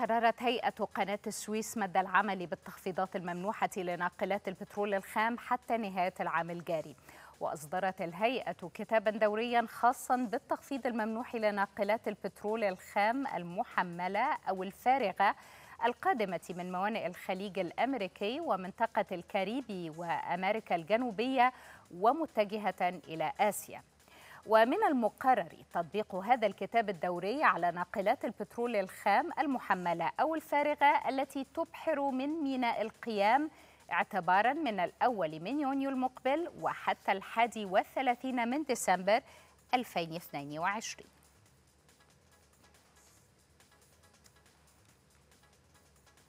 قررت هيئة قناة السويس مد العمل بالتخفيضات الممنوحة لناقلات البترول الخام حتى نهاية العام الجاري وأصدرت الهيئة كتابا دوريا خاصا بالتخفيض الممنوح لناقلات البترول الخام المحملة أو الفارغة القادمة من موانئ الخليج الأمريكي ومنطقة الكاريبي وأمريكا الجنوبية ومتجهة إلى آسيا ومن المقرر تطبيق هذا الكتاب الدوري على ناقلات البترول الخام المحملة أو الفارغة التي تبحر من ميناء القيام اعتبارا من الأول من يونيو المقبل وحتى الحادي والثلاثين من ديسمبر 2022